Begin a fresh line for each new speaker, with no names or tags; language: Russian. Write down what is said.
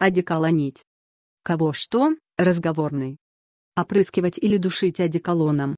Одеколонить. Кого что, разговорный. Опрыскивать или душить одеколоном.